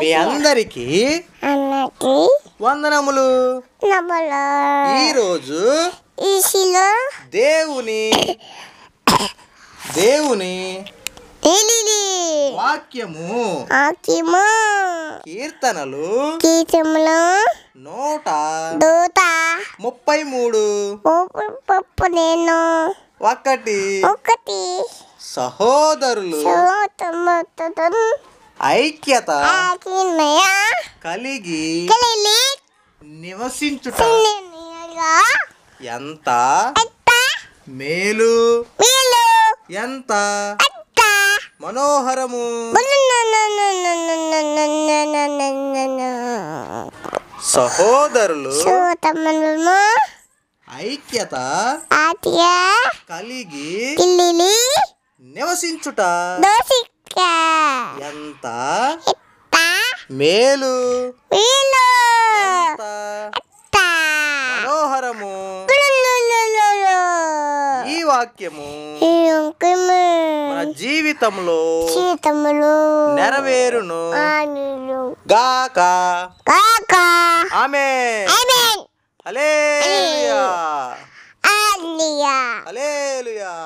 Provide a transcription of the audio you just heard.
మీ అందరికి వందనములు ఈరోజు దేవుని దేవుని వాక్యము వాక్యము కీర్తనలు కీర్తనలు నూట దూత ముప్పై మూడు నేను ఒకటి ఒకటి సహోదరులు ఐక్యత కలిగి నివసించుట ఎంత మేలు ఎంత మనోహరము సహోదరులు ఐక్యత కలిగి నివసించుట ఎంత మేలు మనోహరము ఈ వాక్యము మన జీవితంలో జీవితంలో నెరవేరును గాక గాక ఆమె హలేలుయా హలేలుయా